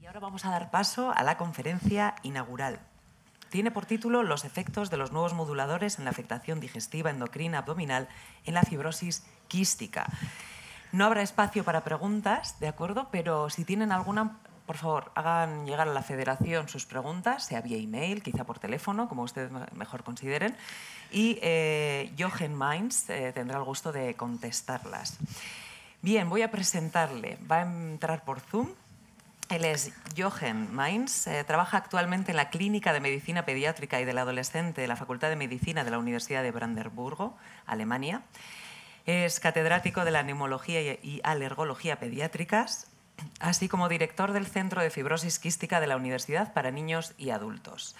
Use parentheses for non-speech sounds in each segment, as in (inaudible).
Y ahora vamos a dar paso a la conferencia inaugural. Tiene por título Los efectos de los nuevos moduladores en la afectación digestiva endocrina abdominal en la fibrosis quística. No habrá espacio para preguntas, ¿de acuerdo? Pero si tienen alguna, por favor, hagan llegar a la federación sus preguntas, sea vía email, quizá por teléfono, como ustedes mejor consideren. Y eh, Jochen Mainz eh, tendrá el gusto de contestarlas. Bien, voy a presentarle. Va a entrar por Zoom él es Jochen Mainz, eh, trabaja actualmente en la Clínica de Medicina Pediátrica y del Adolescente de la Facultad de Medicina de la Universidad de Brandenburgo, Alemania. Es catedrático de la neumología y alergología pediátricas, así como director del Centro de Fibrosis Quística de la Universidad para Niños y Adultos.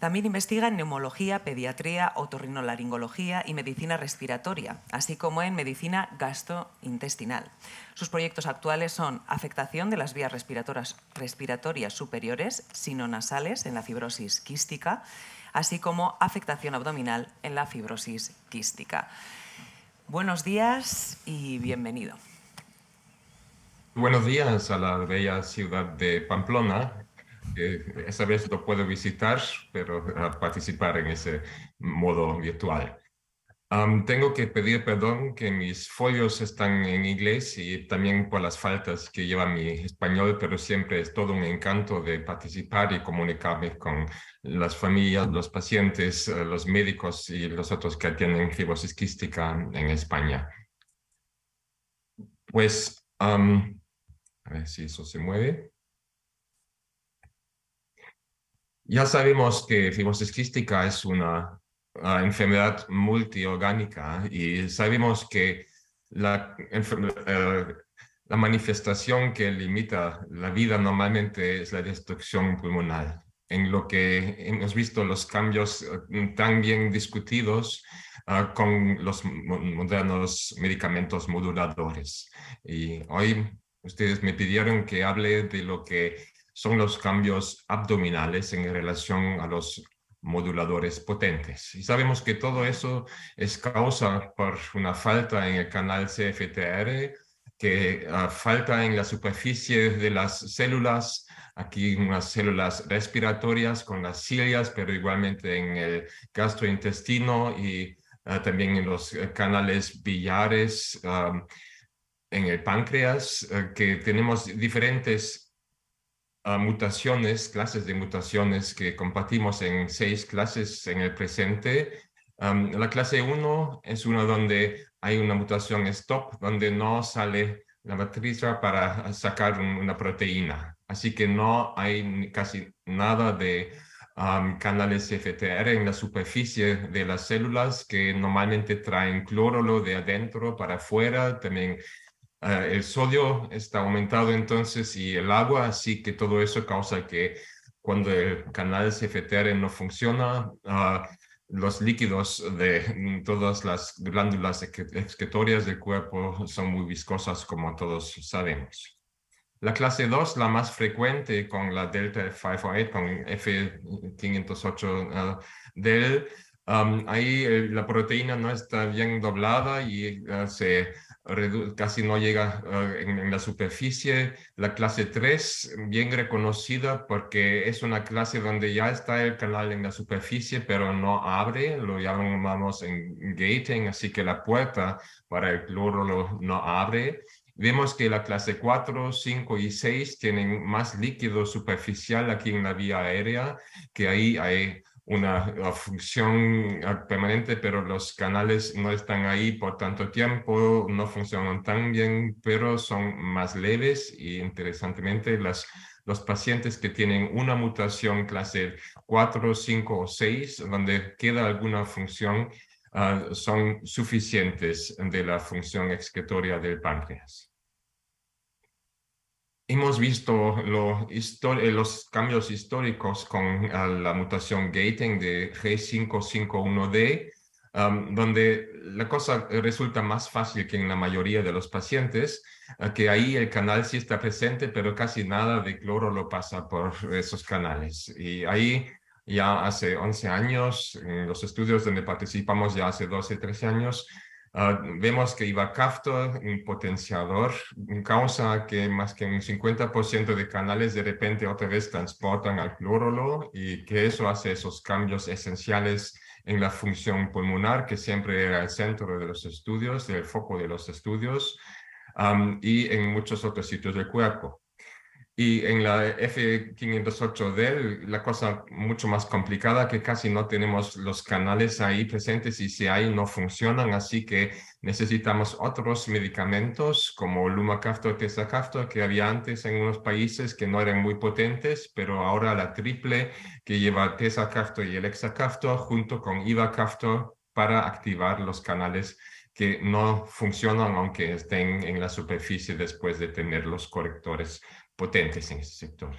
También investiga en neumología, pediatría, otorrinolaringología y medicina respiratoria, así como en medicina gastrointestinal. Sus proyectos actuales son afectación de las vías respiratorias, respiratorias superiores, nasales, en la fibrosis quística, así como afectación abdominal en la fibrosis quística. Buenos días y bienvenido. Buenos días a la bella ciudad de Pamplona esa vez lo puedo visitar, pero participar en ese modo virtual. tengo que pedir perdón que mis folios están en inglés y también por las faltas que lleva mi español, pero siempre es todo un encanto de participar y comunicarme con las familias, los pacientes, eh, los médicos y los otros que tienen fibrosis quística en España. Pues, a ver si eso se mueve. Ya sabemos que fibrosis quística es una, ah, enfermedad multiorgánica y sabemos que la, eh, la manifestación que limita la vida normalmente es la destrucción pulmonar. En lo que hemos visto los cambios eh, tan bien discutidos ah, con los modernos medicamentos moduladores. Y hoy ustedes me pidieron que hable de lo que son los cambios abdominales en relación a los moduladores potentes. Y sabemos que todo eso es causa por una falta en el canal CFTR, que ah, falta en la superficie de las células, aquí en unas células respiratorias con las cilias, pero igualmente en el gastrointestino y ah, también en los eh, canales biliares, ah, en el páncreas, eh, que tenemos diferentes mutaciones, clases de mutaciones que compartimos en seis clases en el presente. la clase 1 es una donde hay una mutación stop, donde no sale la matriz para sacar una proteína. Así que no hay casi nada de canales FTR en la superficie de las células que normalmente traen cloro de adentro para afuera, también eh, el sodio está aumentado entonces y el agua, así que todo eso causa que cuando el canal CFTR no funciona, ah, los líquidos de todas las glándulas excretorias del cuerpo son muy viscosas, como todos sabemos. La clase 2, la más frecuente con la Delta f 508, con F508 ah, del ahí eh, la proteína no está bien doblada y ah, se casi no llega ah, en, en, la superficie. La clase 3, bien reconocida porque es una clase donde ya está el canal en la superficie, pero no abre, lo llamamos en gating, así que la puerta para el cloro no abre. Vemos que la clase 4, 5 y 6 tienen más líquido superficial aquí en la vía aérea, que ahí hay una función permanente, pero los canales no están ahí por tanto tiempo, no funcionan tan bien, pero son más leves y interesantemente las, los pacientes que tienen una mutación clase 4, 5 o 6, donde queda alguna función, ah, son suficientes de la función excretoria del páncreas hemos visto eh, los cambios históricos con ah, la mutación gating de G551D, um, donde la cosa resulta más fácil que en la mayoría de los pacientes, ah, que ahí el canal sí está presente, pero casi nada de cloro lo pasa por esos canales. Y ahí ya hace 11 años, en los estudios donde participamos ya hace 12, 13 años, Ah, vemos que Ivacaftor, un potenciador, causa que más que un 50% de canales de repente otra vez transportan al cloruro y que eso hace esos cambios esenciales en la función pulmonar, que siempre era el centro de los estudios, el foco de los estudios, y en muchos otros sitios del cuerpo. Y en la F508D la cosa mucho más complicada que casi no tenemos los canales ahí presentes y si hay no funcionan, así que necesitamos otros medicamentos como Lumacaftor, Tezacaftor, que había antes en unos países que no eran muy potentes, pero ahora la triple que lleva Tezacaftor y el junto con Ivacaftor para activar los canales que no funcionan aunque estén en la superficie después de tener los correctores potentes en ese sector.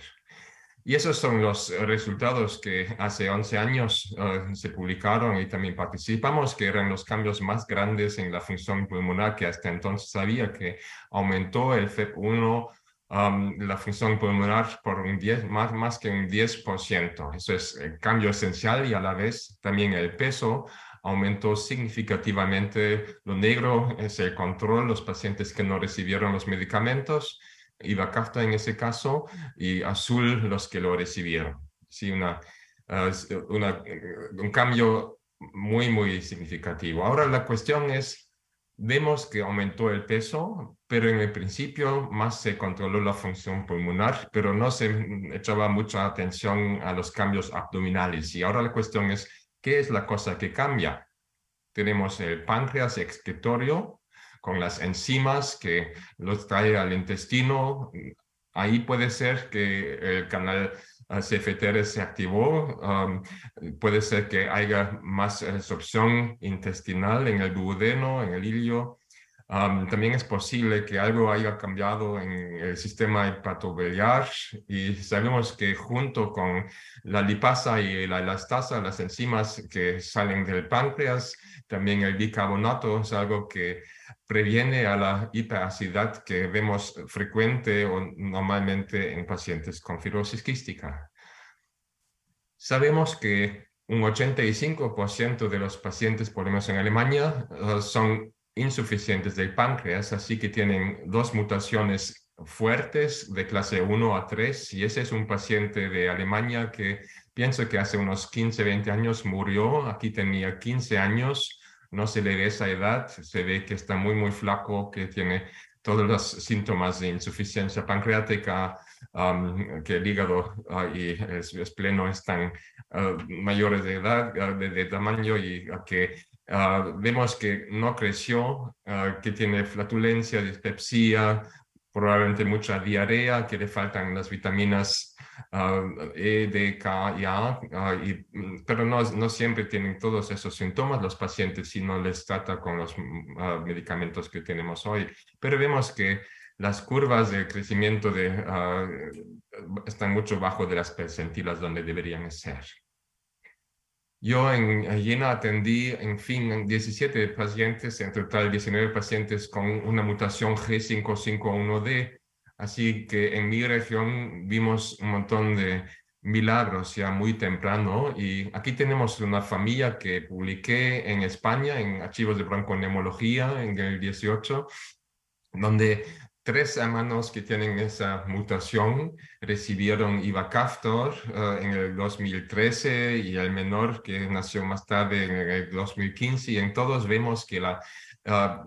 Y esos son los resultados que hace 11 años eh, se publicaron y también participamos, que eran los cambios más grandes en la función pulmonar que hasta entonces había, que aumentó el FEP1, um, la función pulmonar, por un 10, más, más que un 10%. Eso es el eh, cambio esencial y a la vez también el peso aumentó significativamente. Lo negro es el control, los pacientes que no recibieron los medicamentos y en ese caso, y azul los que lo recibieron. Sí, ah, un cambio muy, muy significativo. Ahora la cuestión es, vemos que aumentó el peso, pero en el principio más se controló la función pulmonar, pero no se echaba mucha atención a los cambios abdominales. Y ahora la cuestión es, ¿qué es la cosa que cambia? Tenemos el páncreas excretorio, con las enzimas que los trae al intestino. Ahí puede ser que el canal CFTR se activó. Um, puede ser que haya más absorción intestinal en el duodeno, en el hilo. Um, también es posible que algo haya cambiado en el sistema hepatobiliar y sabemos que junto con la lipasa y la elastasa, las enzimas que salen del páncreas, también el bicarbonato es algo que previene a la hiperacidad que vemos frecuente o normalmente en pacientes con fibrosis quística. Sabemos que un 85% de los pacientes, por lo menos en Alemania, eh, son insuficientes del páncreas, así que tienen dos mutaciones fuertes de clase 1 a 3 y ese es un paciente de Alemania que pienso que hace unos 15, 20 años murió, aquí tenía 15 años no se le ve esa edad, se ve que está muy, muy flaco, que tiene todos los síntomas de insuficiencia pancreática, que el hígado ah, y el espleno están ah, mayores de edad, ah, de, tamaño y que vemos que no creció, que tiene flatulencia, dispepsia, probablemente mucha diarrea, que le faltan las vitaminas Ah, e, K y, ah, mm, pero no, no, siempre tienen todos esos síntomas los pacientes si no les trata con los mm, ah, medicamentos que tenemos hoy. Pero vemos que las curvas de crecimiento de, están mucho bajo de las percentilas donde deberían ser. Yo en Jena atendí, en fin, 17 pacientes, en total 19 pacientes con una mutación G551D, Así que en mi región vimos un montón de milagros ya muy temprano y aquí tenemos una familia que publiqué en España en archivos de bronconemología en el 18, donde tres hermanos que tienen esa mutación recibieron Ivacaftor eh, en el 2013 y el menor que nació más tarde en el 2015 y en todos vemos que la Ah,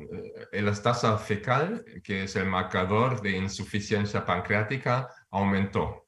eh, la tasa fecal, que es el marcador de insuficiencia pancreática, aumentó.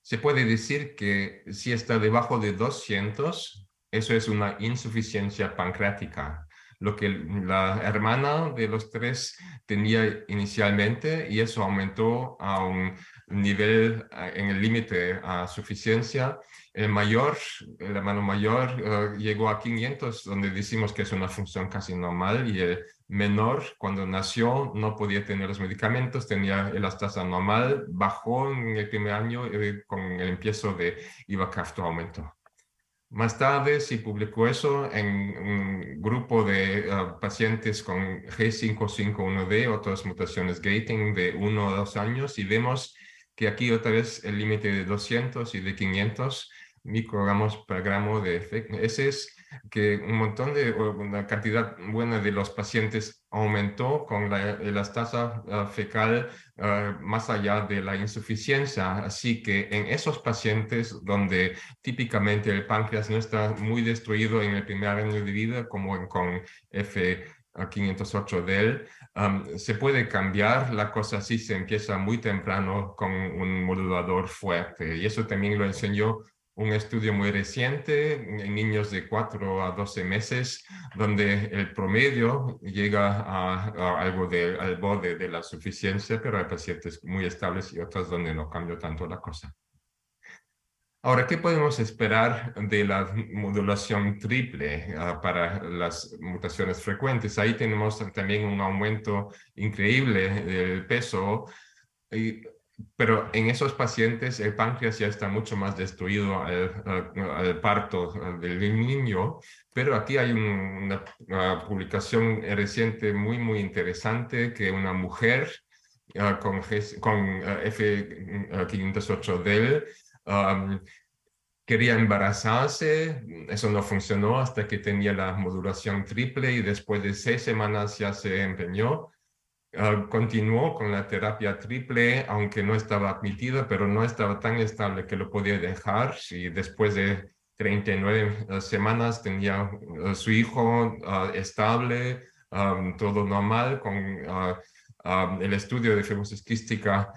Se puede decir que si está debajo de 200, eso es una insuficiencia pancreática, lo que la hermana de los tres tenía inicialmente y eso aumentó a un nivel ah, en el límite a suficiencia. El mayor, el hermano mayor, eh, llegó a 500, donde decimos que es una función casi normal, y el menor, cuando nació, no podía tener los medicamentos, tenía la tasa normal, bajó en el primer año eh, con el empiezo de Ivacafto aumentó. Más tarde se publicó eso en un grupo de eh, pacientes con G551D, otras mutaciones gating de uno o dos años, y vemos que aquí otra vez el límite de 200 y de 500 microgramos por gramo de FEC. Ese es que un montón de, una cantidad buena de los pacientes aumentó con la, eh, tasa ah, fecal ah, más allá de la insuficiencia. Así que en esos pacientes donde típicamente el páncreas no está muy destruido en el primer año de vida, como en, con F a 508 de él, se puede cambiar la cosa si se empieza muy temprano con un modulador fuerte. Y eso también lo enseñó un estudio muy reciente en niños de 4 a 12 meses, donde el promedio llega a, algo de, al borde de la suficiencia, pero hay pacientes muy estables y otras donde no cambia tanto la cosa. Ahora, ¿qué podemos esperar de la modulación triple ah, para las mutaciones frecuentes? Ahí tenemos también un aumento increíble del peso, pero en esos pacientes el páncreas ya está mucho más destruido al, parto ah, del niño, pero aquí hay una, publicación reciente muy, muy interesante que una mujer ah, con, F508 del quería embarazarse, eso no funcionó hasta que tenía la modulación triple y después de seis semanas ya se empeñó. Ah, continuó con la terapia triple, aunque no estaba admitida, pero no estaba tan estable que lo podía dejar. Y después de 39 ah, semanas tenía ah, su hijo estable, todo normal, con el estudio de fibrosis quística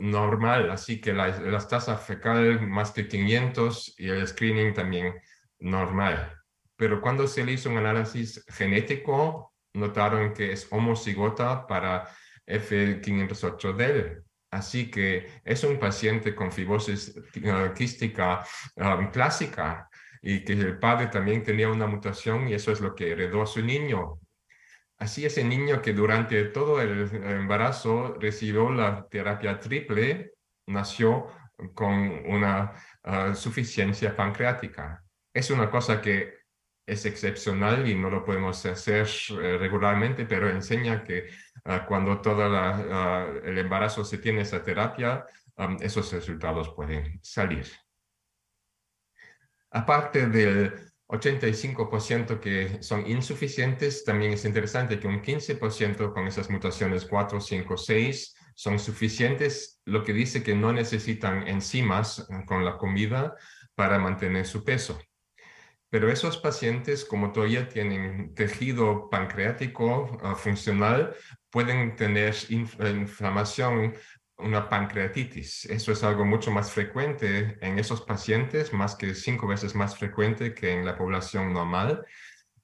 normal, así que las tasas fecal más de 500 y el screening también normal. Pero cuando se le hizo un análisis genético, notaron que es homocigota para F508del. Así que es un paciente con fibrosis ah, quística clásica y que el padre también tenía una mutación y eso es lo que heredó a su niño. Así ese niño que durante todo el embarazo recibió la terapia triple nació con una ah, suficiencia pancreática. Es una cosa que es excepcional y no lo podemos hacer eh, regularmente, pero enseña que ah, cuando todo ah, el embarazo se tiene esa terapia, esos resultados pueden salir. Aparte del 85% que son insuficientes, también es interesante que un 15% con esas mutaciones 4, 5, 6 son suficientes, lo que dice que no necesitan enzimas eh, con la comida para mantener su peso. Pero esos pacientes, como todavía tienen tejido pancreático ah, funcional, pueden tener eh, inflamación una pancreatitis. Eso es algo mucho más frecuente en esos pacientes, más que cinco veces más frecuente que en la población normal.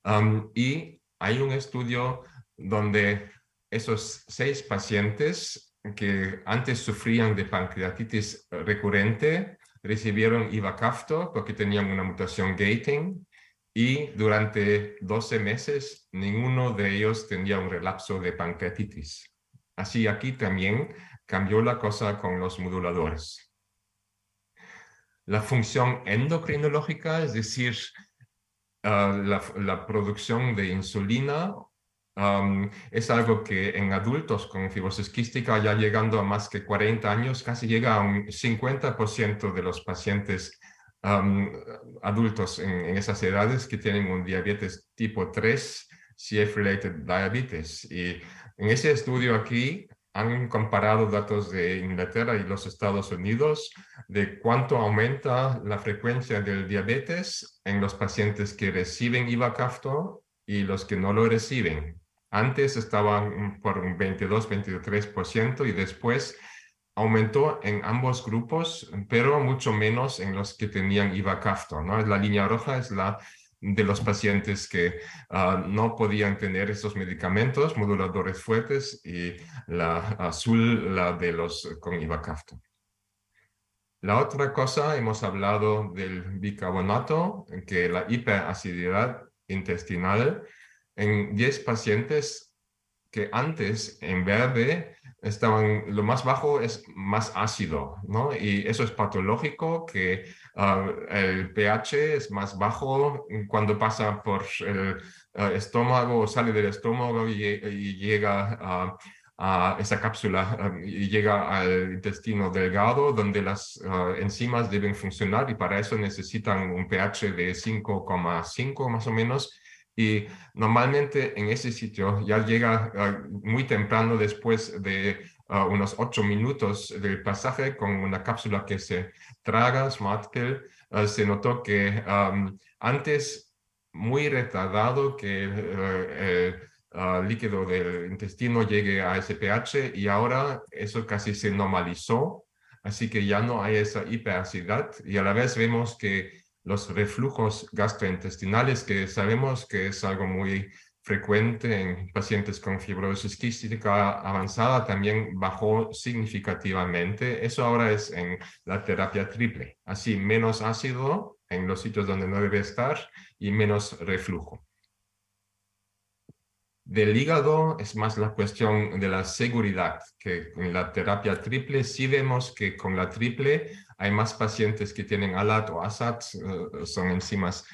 Um, y hay un estudio donde esos seis pacientes que antes sufrían de pancreatitis recurrente recibieron ivacaftor porque tenían una mutación gating y durante 12 meses ninguno de ellos tenía un relapso de pancreatitis. Así aquí también cambió la cosa con los moduladores. La función endocrinológica, es decir, ah, la, producción de insulina, es algo que en adultos con fibrosis quística, ya llegando a más que 40 años, casi llega a un 50% de los pacientes adultos en, en esas edades que tienen un diabetes tipo 3, CF-related diabetes. Y en ese estudio aquí, han comparado datos de Inglaterra y los Estados Unidos de cuánto aumenta la frecuencia del diabetes en los pacientes que reciben Ivacaftor y los que no lo reciben. Antes estaban por un 22-23% y después aumentó en ambos grupos, pero mucho menos en los que tenían Ivacaftor. ¿no? La línea roja es la de los pacientes que ah, no podían tener esos medicamentos moduladores fuertes y la azul, la de los con ibacafto La otra cosa, hemos hablado del bicarbonato, que la hiperacididad intestinal en 10 pacientes que antes en verde estaban, lo más bajo es más ácido, ¿no? Y eso es patológico que Ah, el pH es más bajo cuando pasa por el eh, estómago o sale del estómago y, llega a, esa cápsula um, y llega al intestino delgado donde las eh, enzimas deben funcionar y para eso necesitan un pH de 5,5 más o menos. Y normalmente en ese sitio ya llega eh, muy temprano después de unos ocho minutos del pasaje con una cápsula que se traga, Smart eh, se notó que antes muy retardado que el eh, eh, ah, líquido del intestino llegue a ese y ahora eso casi se normalizó, así que ya no hay esa hiperacidad y a la vez vemos que los reflujos gastrointestinales, que sabemos que es algo muy frecuente en pacientes con fibrosis quística avanzada también bajó significativamente. Eso ahora es en la terapia triple, así menos ácido en los sitios donde no debe estar y menos reflujo del hígado es más la cuestión de la seguridad, que en la terapia triple sí vemos que con la triple hay más pacientes que tienen ALAT o ASAT, eh, son enzimas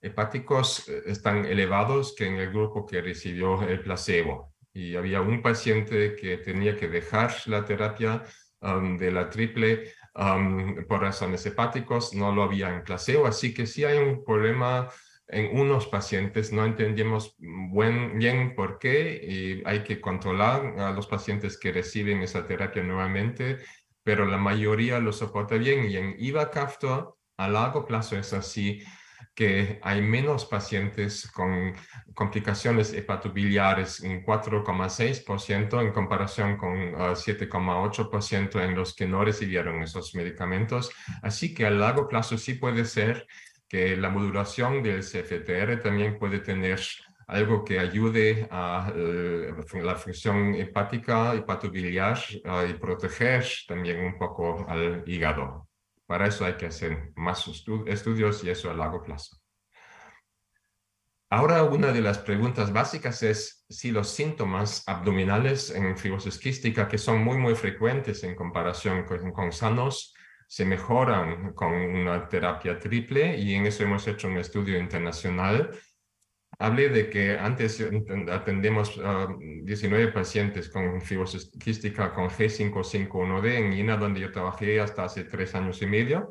hepáticos, eh, están elevados que en el grupo que recibió el placebo. Y había un paciente que tenía que dejar la terapia de la triple por razones hepáticos, no lo había en placebo, así que si hay un problema en unos pacientes no entendemos bien por qué y hay que controlar a los pacientes que reciben esa terapia nuevamente, pero la mayoría lo soporta bien y en iva a largo plazo es así que hay menos pacientes con complicaciones hepatobiliares en 4,6% en comparación con 7,8% ah, en los que no recibieron esos medicamentos. Así que a largo plazo sí puede ser que la modulación del CFTR también puede tener algo que ayude a eh, la función hepática, hepatobiliar eh, y proteger también un poco al hígado. Para eso hay que hacer más estudios y eso a largo plazo. Ahora una de las preguntas básicas es si los síntomas abdominales en fibrosis quística, que son muy, muy frecuentes en comparación con sanos, se mejoran con una terapia triple y en eso hemos hecho un estudio internacional. Hablé de que antes atendemos a 19 pacientes con fibrosis quística con G551D en INA, donde yo trabajé hasta hace tres años y medio.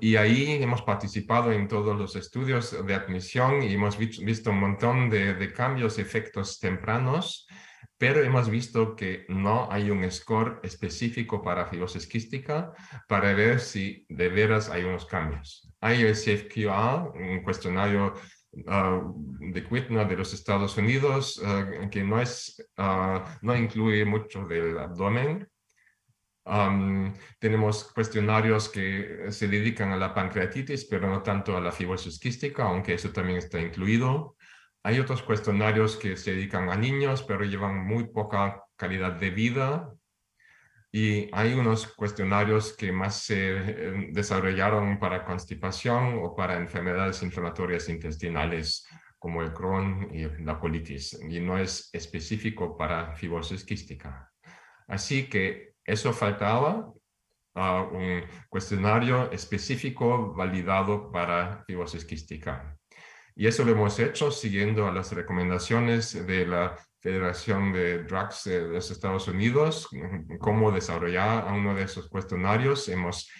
y ahí hemos participado en todos los estudios de admisión y hemos visto, un montón de cambios, efectos tempranos pero hemos visto que no hay un score específico para fibrosis quística para ver si de veras hay unos cambios. Hay el CFQA, un cuestionario ah, de Quitna de los Estados Unidos, ah, que no, es, ah, no incluye mucho del abdomen. tenemos cuestionarios que se dedican a la pancreatitis, pero no tanto a la fibrosis quística, aunque eso también está incluido. Hay otros cuestionarios que se dedican a niños, pero llevan muy poca calidad de vida. Y hay unos cuestionarios que más se eh, desarrollaron para constipación o para enfermedades inflamatorias intestinales como el Crohn y la colitis, y no es específico para fibrosis quística. Así que eso faltaba, a un cuestionario específico validado para fibrosis quística. Y eso lo hemos hecho siguiendo a las recomendaciones de la Federación de Drugs de los Estados Unidos, cómo desarrollar uno de esos cuestionarios. Hemos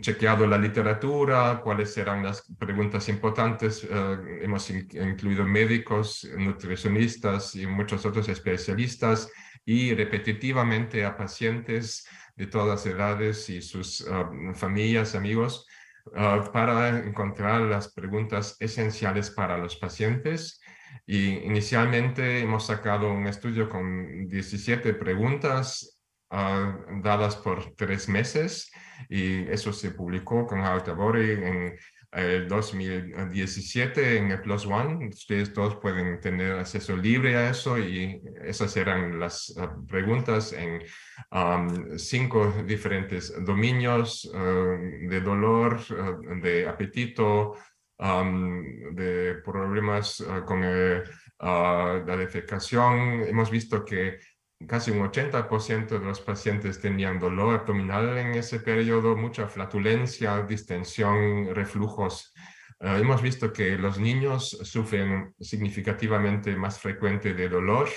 chequeado la literatura, cuáles serán las preguntas importantes. Eh, hemos incluido médicos, nutricionistas y muchos otros especialistas y repetitivamente a pacientes de todas edades y sus familias, amigos. Ah, para encontrar las preguntas esenciales para los pacientes. Y inicialmente hemos sacado un estudio con 17 preguntas ah, dadas por tres meses y eso se publicó con Altabori en el eh, 2017 en el Plus One. Ustedes todos pueden tener acceso libre a eso y esas eran las ah, preguntas en cinco diferentes dominios eh, de dolor, eh, de apetito, de problemas con ah, la defecación. Hemos visto que casi un 80% de los pacientes tenían dolor abdominal en ese periodo, mucha flatulencia, distensión, reflujos. Eh, hemos visto que los niños sufren significativamente más frecuente de dolor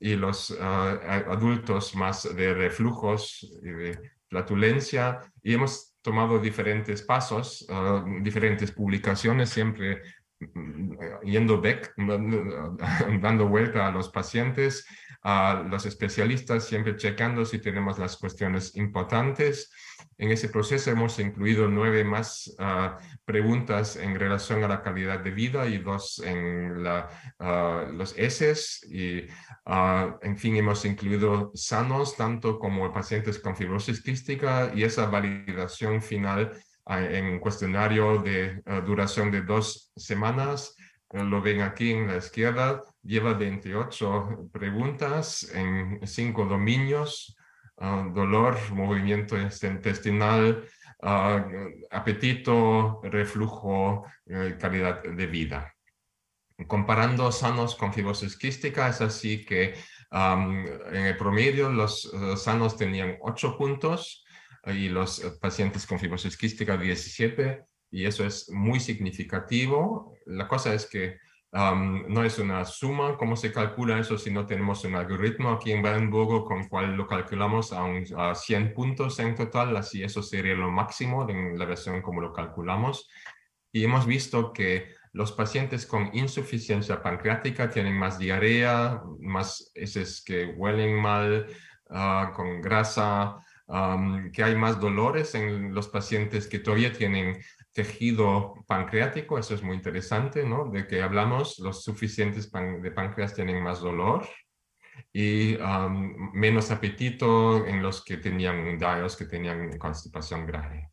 y los eh, adultos más de reflujos y de flatulencia. Y hemos tomado diferentes pasos, eh, diferentes publicaciones, siempre mm, mm, yendo back, (laughs) dando vuelta a los pacientes a los especialistas siempre checando si tenemos las cuestiones importantes. En ese proceso hemos incluido nueve más ah, preguntas en relación a la calidad de vida y dos en la, ah, los heces. Y, ah, en fin, hemos incluido sanos, tanto como pacientes con fibrosis quística y esa validación final en un cuestionario de duración de dos semanas eh, lo ven aquí en la izquierda, lleva 28 preguntas en cinco dominios, ah, dolor, movimiento intestinal, ah, apetito, reflujo, eh, calidad de vida. Comparando sanos con fibrosis quística, es así que en el promedio los eh, sanos tenían 8 puntos y los pacientes con fibrosis quística 17 y eso es muy significativo. La cosa es que no es una suma, cómo se calcula eso si no tenemos un algoritmo aquí en Brandenburgo con cual lo calculamos a, 100 puntos en total, así eso sería lo máximo en la versión como lo calculamos. Y hemos visto que los pacientes con insuficiencia pancreática tienen más diarrea, más heces que huelen mal, ah, con grasa, que hay más dolores en los pacientes que todavía tienen tejido pancreático, eso es muy interesante, ¿no? De que hablamos, los suficientes de páncreas tienen más dolor y um, menos apetito en los que tenían dios que tenían constipación grave.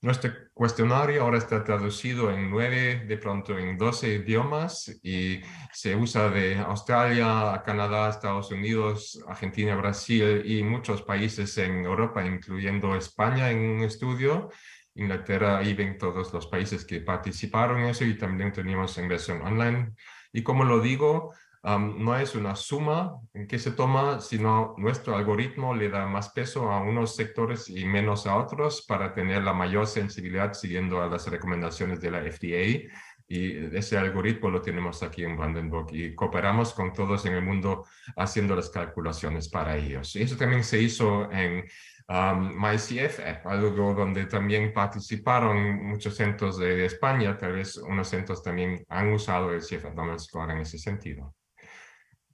Nuestro cuestionario ahora está traducido en nueve, de pronto en doce idiomas y se usa de Australia a Canadá, Estados Unidos, Argentina, Brasil y muchos países en Europa, incluyendo España en un estudio. Inglaterra, y ven todos los países que participaron en eso y también teníamos inversión online. Y como lo digo, no es una suma en que se toma, sino nuestro algoritmo le da más peso a unos sectores y menos a otros para tener la mayor sensibilidad siguiendo a las recomendaciones de la FDA y ese algoritmo lo tenemos aquí en Brandenburg y cooperamos con todos en el mundo haciendo las calculaciones para ellos. Y eso también se hizo en um, MyCF, algo donde también participaron muchos centros de, España, tal vez unos centros también han usado el CFF Score en ese sentido.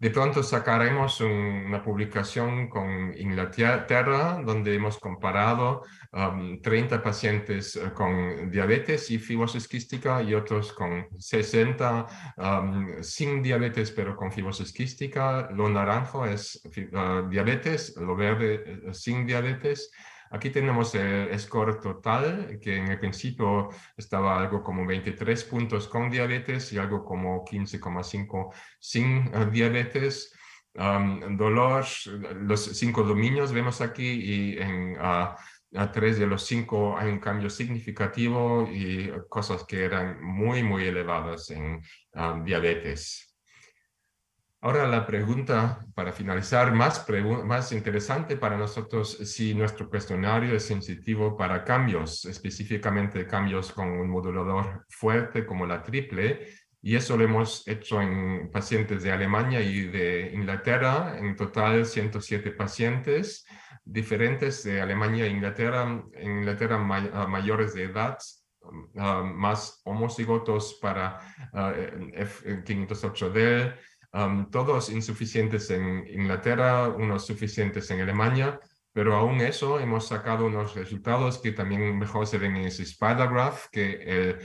De pronto sacaremos una publicación con Inglaterra donde hemos comparado 30 um, pacientes eh, con diabetes y fibrosis quística y otros con 60 um, sin diabetes pero con fibrosis quística. Lo naranjo es ah, diabetes, lo verde eh, sin diabetes. Aquí tenemos el score total, que en el principio estaba algo como 23 puntos con diabetes y algo como 15,5 sin eh, diabetes. dolor, los cinco dominios vemos aquí y en... Ah, tres de los cinco hay un cambio significativo y cosas que eran muy, muy elevadas en diabetes. Ahora la pregunta, para finalizar, más, más interesante para nosotros si nuestro cuestionario es sensitivo para cambios, específicamente cambios con un modulador fuerte como la triple, y eso lo hemos hecho en pacientes de Alemania y de Inglaterra, en total 107 pacientes diferentes de Alemania e Inglaterra, en Inglaterra mayores de edad, ah, más homocigotos para ah, F508D, Um, todos insuficientes en Inglaterra, unos suficientes en Alemania, pero aún eso hemos sacado unos resultados que también mejor se ven en ese spider graph, que el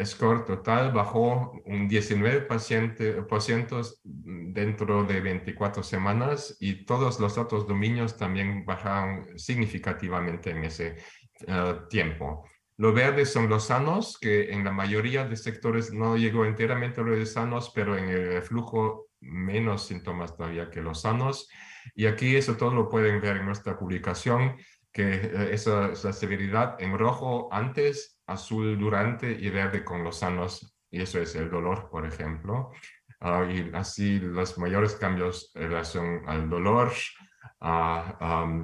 eh, score total bajó un 19% dentro de 24 semanas y todos los otros dominios también bajaron significativamente en ese eh, tiempo. Lo verde son los sanos, que en la mayoría de sectores no llegó enteramente a los sanos, pero en el flujo menos síntomas todavía que los sanos. Y aquí eso todo lo pueden ver en nuestra publicación, que eh, esa es la severidad en rojo antes, azul durante y verde con los sanos. Y eso es el dolor, por ejemplo. Ah, y así los mayores cambios en relación al dolor, ah,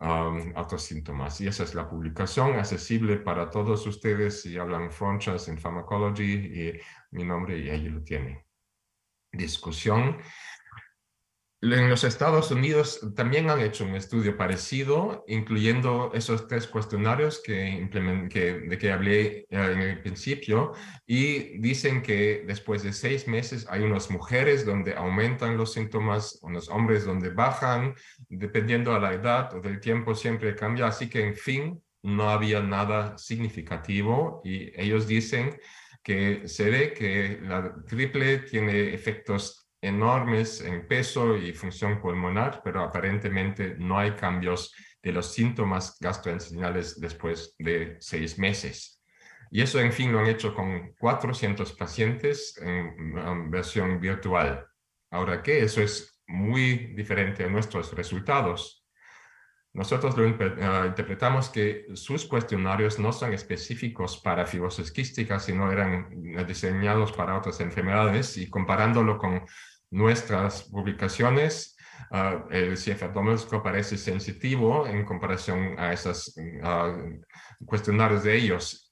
um, otros síntomas. Y esa es la publicación accesible para todos ustedes si hablan fronchas en pharmacology y mi nombre y ahí lo tiene. Discusión. En los Estados Unidos también han hecho un estudio parecido, incluyendo esos tres cuestionarios que, de que hablé eh, en el principio, y dicen que después de seis meses hay unas mujeres donde aumentan los síntomas, unos hombres donde bajan, dependiendo de la edad o del tiempo siempre cambia, así que en fin, no había nada significativo y ellos dicen que se ve que la triple tiene efectos enormes en peso y función pulmonar, pero aparentemente no hay cambios de los síntomas gastrointestinales después de seis meses. Y eso, en fin, lo han hecho con 400 pacientes en, versión virtual. Ahora ¿qué? eso es muy diferente a nuestros resultados. Nosotros lo eh, interpretamos que sus cuestionarios no son específicos para fibrosis quística, sino eran diseñados para otras enfermedades y comparándolo con nuestras publicaciones, ah, eh, el CFR parece sensitivo en comparación a esos cuestionarios de ellos.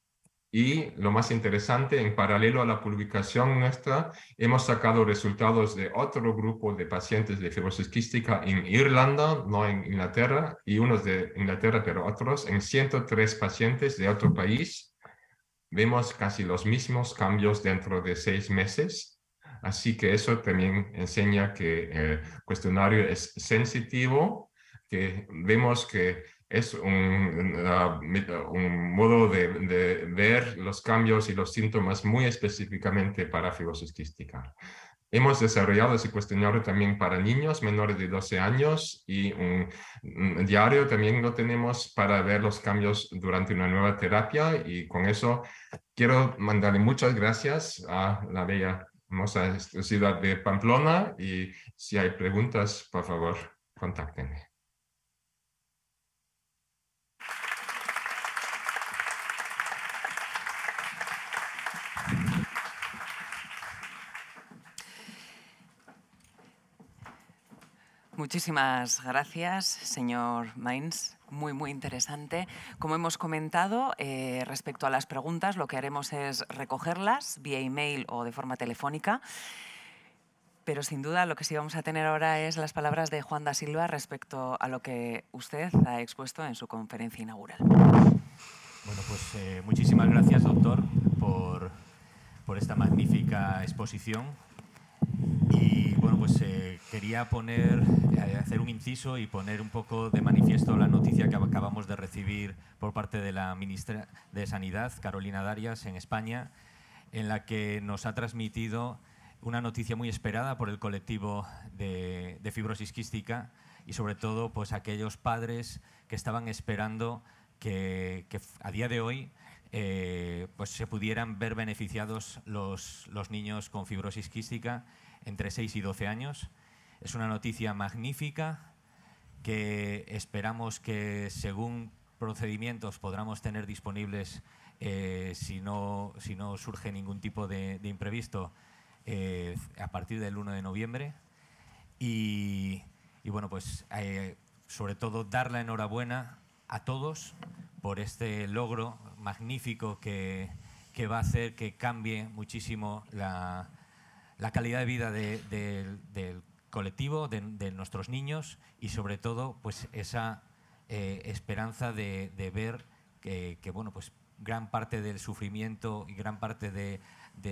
Y lo más interesante, en paralelo a la publicación nuestra, hemos sacado resultados de otro grupo de pacientes de fibrosis quística en Irlanda, no en Inglaterra, y unos de Inglaterra, pero otros, en 103 pacientes de otro país. Vemos casi los mismos cambios dentro de seis meses Así que eso también enseña que el cuestionario es sensitivo, que vemos que es un, ah, modo de, ver los cambios y los síntomas muy específicamente para fibrosis quística. Hemos desarrollado ese cuestionario también para niños menores de 12 años y un, diario también lo tenemos para ver los cambios durante una nueva terapia y con eso quiero mandarle muchas gracias a la bella la ciudad de Pamplona y si hay preguntas, por favor, contáctenme. Muchísimas gracias, señor Mainz. Muy, muy interesante. Como hemos comentado, eh, respecto a las preguntas, lo que haremos es recogerlas vía email o de forma telefónica. Pero sin duda lo que sí vamos a tener ahora es las palabras de Juan da Silva respecto a lo que usted ha expuesto en su conferencia inaugural. Bueno, pues eh, muchísimas gracias, doctor, por esta magnífica exposición y bueno, pues eh, quería poner, eh, hacer un inciso y poner un poco de manifiesto la noticia que acabamos de recibir por parte de la ministra de Sanidad, Carolina Darias, en España, en la que nos ha transmitido una noticia muy esperada por el colectivo de, fibrosis quística y sobre todo pues aquellos padres que estaban esperando que, a día de hoy eh, pues se pudieran ver beneficiados los, los niños con fibrosis quística entre 6 y 12 años. Es una noticia magnífica que esperamos que según procedimientos podamos tener disponibles eh, si, no, si no surge ningún tipo de, imprevisto eh, a partir del 1 de noviembre. Y, bueno, pues eh, sobre todo dar la enhorabuena a todos por este logro magnífico que va a hacer que cambie muchísimo la, la calidad de vida del colectivo, de, nuestros niños y sobre todo pues esa eh, esperanza de, ver que, bueno, pues gran parte del sufrimiento y gran parte de,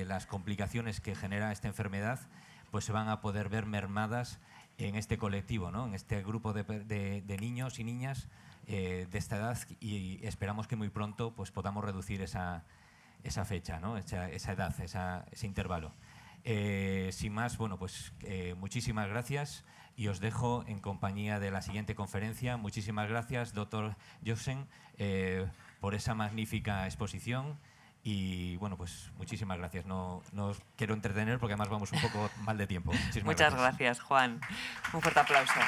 las complicaciones que genera esta enfermedad pues se van a poder ver mermadas en este colectivo, ¿no? en este grupo de niños y niñas eh, de esta edad y esperamos que muy pronto pues, podamos reducir esa, fecha, ¿no? esa, edad, ese intervalo. Eh, sin más, bueno, pues eh, muchísimas gracias y os dejo en compañía de la siguiente conferencia. Muchísimas gracias, doctor Josen, eh, por esa magnífica exposición. Y bueno, pues muchísimas gracias. No, os quiero entretener porque además vamos un poco (laughs) mal de tiempo. Muchas gracias, Juan. Un fuerte aplauso.